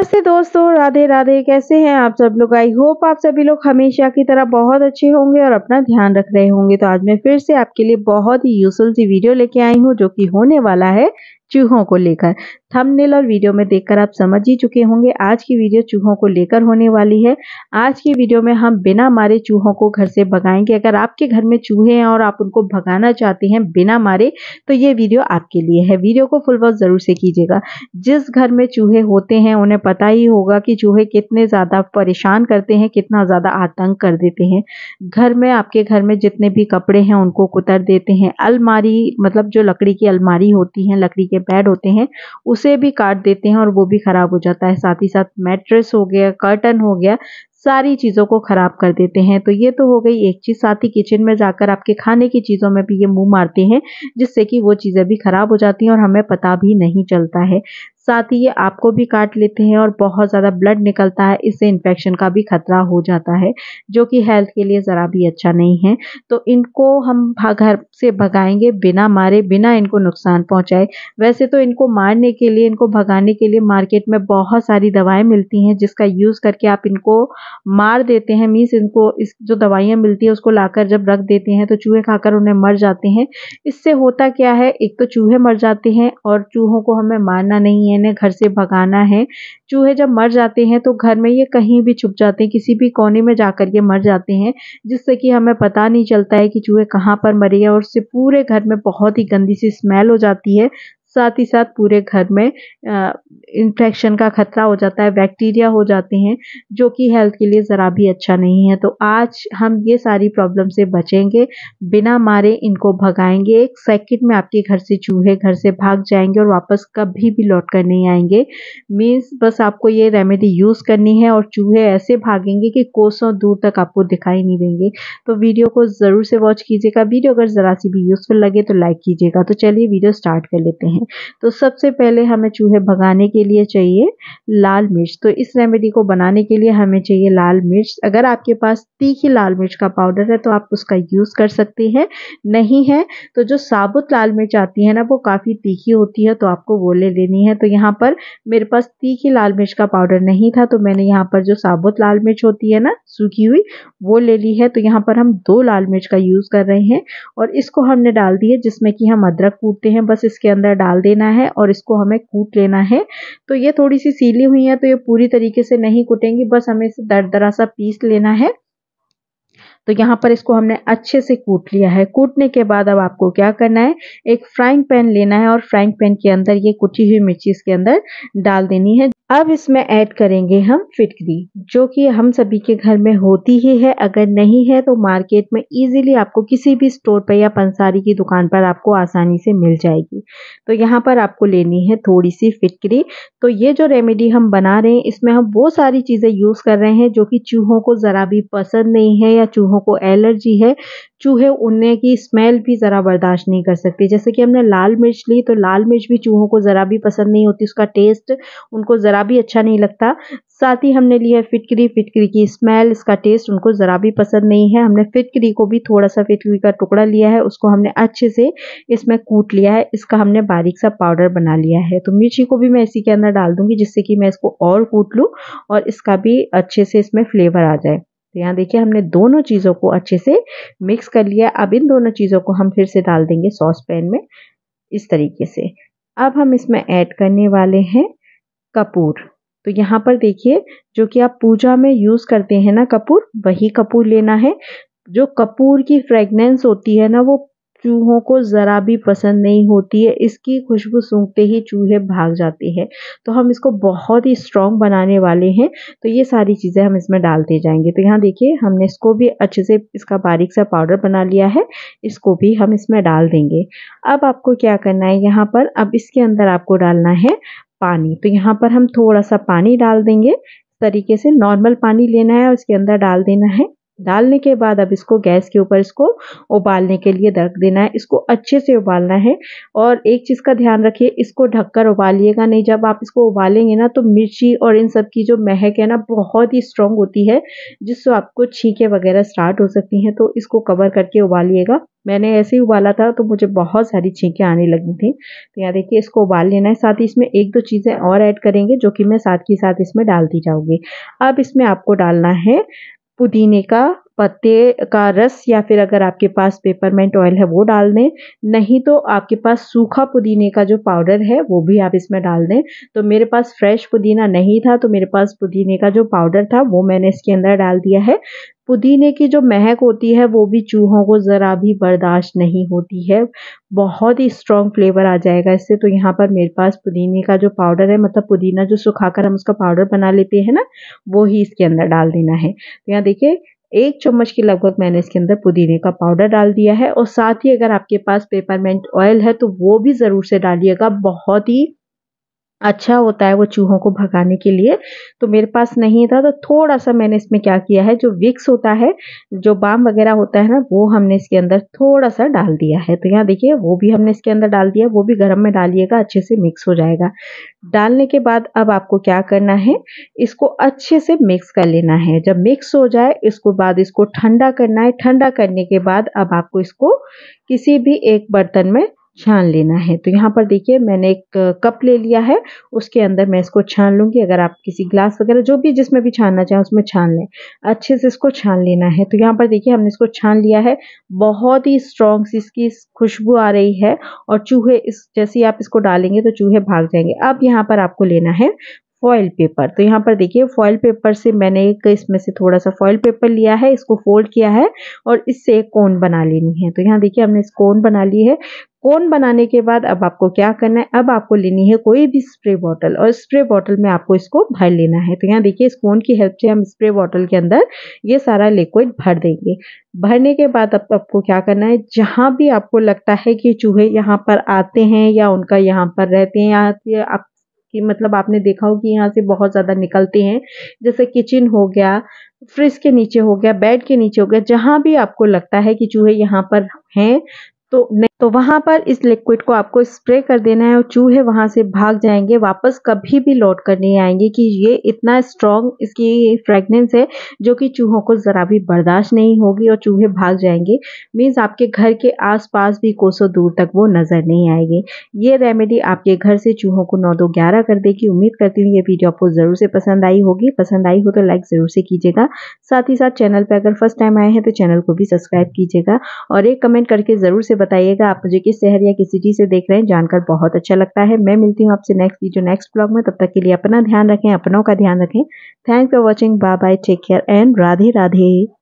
नमस्ते दोस्तों राधे राधे कैसे हैं आप सब लोग आई होप आप सभी लोग हमेशा की तरह बहुत अच्छे होंगे और अपना ध्यान रख रहे होंगे तो आज मैं फिर से आपके लिए बहुत ही यूजफुल सी वीडियो लेके आई हूँ जो कि होने वाला है चूहों को लेकर थंबनेल और वीडियो में देखकर आप समझ ही चुके होंगे आज की वीडियो चूहों को लेकर होने वाली है आज की वीडियो में हम बिना मारे चूहों को घर से भगाएंगे अगर आपके घर में चूहे हैं और आप उनको भगाना चाहते हैं बिना मारे तो ये वीडियो आपके लिए है वीडियो को फुल वॉच ज़रूर से कीजिएगा जिस घर में चूहे होते हैं उन्हें पता ही होगा कि चूहे कितने ज़्यादा परेशान करते हैं कितना ज़्यादा आतंक कर देते हैं घर में आपके घर में जितने भी कपड़े हैं उनको कुतर देते हैं अलमारी मतलब जो लकड़ी की अलमारी होती है लकड़ी के पैड होते हैं उसे भी काट देते हैं और वो भी ख़राब हो जाता है साथ ही साथ मैट्रेस हो गया कर्टन हो गया सारी चीज़ों को ख़राब कर देते हैं तो ये तो हो गई एक चीज़ साथ ही किचन में जाकर आपके खाने की चीज़ों में भी ये मुंह मारते हैं जिससे कि वो चीज़ें भी ख़राब हो जाती हैं और हमें पता भी नहीं चलता है साथ ही ये आपको भी काट लेते हैं और बहुत ज़्यादा ब्लड निकलता है इससे इन्फेक्शन का भी खतरा हो जाता है जो कि हेल्थ के लिए ज़रा भी अच्छा नहीं है तो इनको हम घर से भगाएंगे बिना मारे बिना इनको नुकसान पहुंचाए वैसे तो इनको मारने के लिए इनको भगाने के लिए मार्केट में बहुत सारी दवाएँ मिलती हैं जिसका यूज़ करके आप इनको मार देते हैं मीन्स इनको इस जो दवाइयाँ मिलती है उसको लाकर जब रख देते हैं तो चूहे खाकर उन्हें मर जाते हैं इससे होता क्या है एक तो चूहे मर जाते हैं और चूहों को हमें मारना नहीं है है इन्हें घर से भगाना है चूहे जब मर जाते हैं तो घर में ये कहीं भी छुप जाते हैं किसी भी कोने में जाकर ये मर जाते हैं जिससे कि हमें पता नहीं चलता है कि चूहे कहाँ पर मरे हैं और उससे पूरे घर में बहुत ही गंदी सी स्मेल हो जाती है साथ ही साथ पूरे घर में इन्फेक्शन का खतरा हो जाता है बैक्टीरिया हो जाते हैं जो कि हेल्थ के लिए ज़रा भी अच्छा नहीं है तो आज हम ये सारी प्रॉब्लम से बचेंगे बिना मारे इनको भगाएंगे एक सेकंड में आपके घर से चूहे घर से भाग जाएंगे और वापस कभी भी लौट कर नहीं आएंगे मीन्स बस आपको ये रेमेडी यूज़ करनी है और चूहे ऐसे भागेंगे कि कोसों दूर तक आपको दिखाई नहीं देंगे तो वीडियो को ज़रूर से वॉच कीजिएगा वीडियो अगर ज़रा सी भी यूज़फुल लगे तो लाइक कीजिएगा तो चलिए वीडियो स्टार्ट कर लेते हैं हैं तो सबसे पहले हमें चूहे भगाने के लिए चाहिए लाल मिर्च तो इस रेमेडी को बनाने के लिए हमें चाहिए लाल मिर्च अगर आपके पास तीखी लाल मिर्च का पाउडर है तो आप उसका यूज़ कर सकते हैं नहीं है तो जो साबुत लाल मिर्च आती है ना वो काफ़ी तीखी होती है तो आपको वो ले लेनी है तो यहाँ पर मेरे पास तीखी लाल मिर्च का पाउडर नहीं था तो मैंने यहाँ पर जो साबुत लाल मिर्च होती है ना सूखी हुई वो ले ली है तो यहाँ पर हम दो लाल मिर्च का यूज़ कर रहे हैं और इसको हमने डाल दी है जिसमें कि हम अदरक कूटते हैं बस इसके अंदर डाल डाल देना है और इसको हमें कूट लेना है तो ये थोड़ी सी सीली हुई है तो ये पूरी तरीके से नहीं कूटेंगी बस हमें इसे दर दरा सा पीस लेना है तो यहाँ पर इसको हमने अच्छे से कूट लिया है कूटने के बाद अब आपको क्या करना है एक फ्राइंग पैन लेना है और फ्राइंग पैन के अंदर ये कुटी हुई मिर्ची इसके अंदर डाल देनी है अब इसमें ऐड करेंगे हम फिटकरी जो कि हम सभी के घर में होती ही है अगर नहीं है तो मार्केट में इजीली आपको किसी भी स्टोर पर या पंसारी की दुकान पर आपको आसानी से मिल जाएगी तो यहाँ पर आपको लेनी है थोड़ी सी फिटकरी तो ये जो रेमेडी हम बना रहे हैं इसमें हम वो सारी चीज़ें यूज़ कर रहे हैं जो कि चूहों को ज़रा भी पसंद नहीं है या चूहों को एलर्जी है चूहे उन्हें की स्मेल भी ज़रा बर्दाश्त नहीं कर सकते जैसे कि हमने लाल मिर्च ली तो लाल मिर्च भी चूहों को ज़रा भी पसंद नहीं होती उसका टेस्ट उनको ज़रा ज़रा भी अच्छा नहीं लगता साथ ही हमने लिया है फिटकरी फिटकरी की स्मेल इसका टेस्ट उनको ज़रा भी पसंद नहीं है हमने फिटकरी को भी थोड़ा सा फिटकरी का टुकड़ा लिया है उसको हमने अच्छे से इसमें कूट लिया है इसका हमने बारीक सा पाउडर बना लिया है तो मिर्ची को भी मैं इसी के अंदर डाल दूंगी जिससे कि मैं इसको और कूट लूँ और इसका भी अच्छे से इसमें फ्लेवर आ जाए तो यहाँ देखिए हमने दोनों चीज़ों को अच्छे से मिक्स कर लिया अब इन दोनों चीज़ों को हम फिर से डाल देंगे सॉस पैन में इस तरीके से अब हम इसमें ऐड करने वाले हैं कपूर तो यहाँ पर देखिए जो कि आप पूजा में यूज़ करते हैं ना कपूर वही कपूर लेना है जो कपूर की फ्रेगनेंस होती है ना वो चूहों को ज़रा भी पसंद नहीं होती है इसकी खुशबू सूंघते ही चूहे भाग जाते हैं तो हम इसको बहुत ही स्ट्रॉन्ग बनाने वाले हैं तो ये सारी चीज़ें हम इसमें डालते जाएंगे तो यहाँ देखिए हमने इसको भी अच्छे से इसका बारीक सा पाउडर बना लिया है इसको भी हम इसमें डाल देंगे अब आपको क्या करना है यहाँ पर अब इसके अंदर आपको डालना है पानी तो यहाँ पर हम थोड़ा सा पानी डाल देंगे इस तरीके से नॉर्मल पानी लेना है और इसके अंदर डाल देना है डालने के बाद अब इसको गैस के ऊपर इसको उबालने के लिए रख देना है इसको अच्छे से उबालना है और एक चीज़ का ध्यान रखिए इसको ढककर उबालिएगा नहीं जब आप इसको उबालेंगे ना तो मिर्ची और इन सब की जो महक है ना बहुत ही स्ट्रांग होती है जिससे आपको छींके वगैरह स्टार्ट हो सकती हैं तो इसको कवर करके उबालिएगा मैंने ऐसे ही उबाला था तो मुझे बहुत सारी छींकें आने लगी थी तो यहाँ देखिए इसको उबाल लेना है साथ ही इसमें एक दो चीज़ें और ऐड करेंगे जो कि मैं साथ ही साथ इसमें डालती जाऊँगी अब इसमें आपको डालना है पुदीने का पत्ते का रस या फिर अगर आपके पास पेपरमेंट ऑयल है वो डाल दें नहीं तो आपके पास सूखा पुदीने का जो पाउडर है वो भी आप इसमें डाल दें तो मेरे पास फ्रेश पुदीना नहीं था तो मेरे पास पुदीने का जो पाउडर था वो मैंने इसके अंदर डाल दिया है पुदीने की जो महक होती है वो भी चूहों को ज़रा भी बर्दाश्त नहीं होती है बहुत ही स्ट्रॉन्ग फ्लेवर आ जाएगा इससे तो यहाँ पर मेरे पास पुदीने का जो पाउडर है मतलब पुदीना जो सुखाकर हम उसका पाउडर बना लेते हैं ना वो ही इसके अंदर डाल देना है तो यहाँ देखिए एक चम्मच के लगभग मैंने इसके अंदर पुदीने का पाउडर डाल दिया है और साथ ही अगर आपके पास पेपरमेंट ऑयल है तो वो भी ज़रूर से डालिएगा बहुत ही अच्छा होता है वो चूहों को भगाने के लिए तो मेरे पास नहीं था तो थोड़ा सा मैंने इसमें क्या किया है जो विक्स होता है जो बाम वगैरह होता है ना वो हमने इसके अंदर थोड़ा सा डाल दिया है तो यहाँ देखिए वो भी हमने इसके अंदर डाल दिया वो भी गर्म में डालिएगा अच्छे से मिक्स हो जाएगा डालने के बाद अब आपको क्या करना है इसको अच्छे से मिक्स कर लेना है जब मिक्स हो जाए इसको बाद इसको ठंडा करना है ठंडा करने के बाद अब आपको इसको किसी भी एक बर्तन में छान लेना है तो यहाँ पर देखिए मैंने एक कप ले लिया है उसके अंदर मैं इसको छान लूंगी अगर आप किसी ग्लास वगैरह जो भी जिसमें भी छानना चाहें उसमें छान लें अच्छे से इसको छान लेना है तो यहाँ पर देखिए हमने इसको छान लिया है बहुत ही स्ट्रॉन्ग सी इसकी खुशबू आ रही है और चूहे इस जैसे ही आप इसको डालेंगे तो चूहे भाग जाएंगे अब यहाँ पर आपको लेना है फॉयल पेपर तो यहाँ पर देखिए फॉयल पेपर से मैंने एक इसमें से थोड़ा सा फॉयल पेपर लिया है इसको फोल्ड किया है और इससे एक कोन बना लेनी है तो यहाँ देखिए हमने इस कोन बना ली है कोन बनाने के बाद अब आपको क्या करना है अब आपको लेनी है कोई भी स्प्रे बॉटल और स्प्रे बॉटल में आपको इसको भर लेना है तो यहाँ देखिए इस कोन की हेल्प से हम स्प्रे बॉटल के अंदर ये सारा लिक्विड भर देंगे भरने के बाद अब आपको क्या करना है जहाँ भी आपको लगता है कि चूहे यहाँ पर आते हैं या उनका यहाँ पर रहते हैं या आप कि मतलब आपने देखा हो कि यहाँ से बहुत ज़्यादा निकलते हैं जैसे किचन हो गया फ्रिज के नीचे हो गया बेड के नीचे हो गया जहाँ भी आपको लगता है कि चूहे यहाँ पर हैं तो नहीं तो वहां पर इस लिक्विड को आपको स्प्रे कर देना है और चूहे वहां से भाग जाएंगे वापस कभी भी लौट कर नहीं आएंगे कि ये इतना स्ट्रॉन्ग इसकी फ्रेगनेंस है जो कि चूहों को ज़रा भी बर्दाश्त नहीं होगी और चूहे भाग जाएंगे मीन्स आपके घर के आसपास भी कोसों दूर तक वो नज़र नहीं आएंगे ये रेमेडी आपके घर से चूहों को नौ दो ग्यारह कर देगी उम्मीद करती हूँ ये वीडियो आपको ज़रूर से पसंद आई होगी पसंद आई हो तो लाइक ज़रूर से कीजिएगा साथ ही साथ चैनल पर अगर फर्स्ट टाइम आए हैं तो चैनल को भी सब्सक्राइब कीजिएगा और एक कमेंट करके ज़रूर से बताइएगा आप मुझे किस शहर या किस सिटी से देख रहे हैं जानकर बहुत अच्छा लगता है मैं मिलती हूँ आपसे नेक्स्ट वीडियो नेक्स्ट ब्लॉग में तब तक के लिए अपना ध्यान रखें अपनों का ध्यान रखें thanks for watching bye bye take care and Radhe Radhe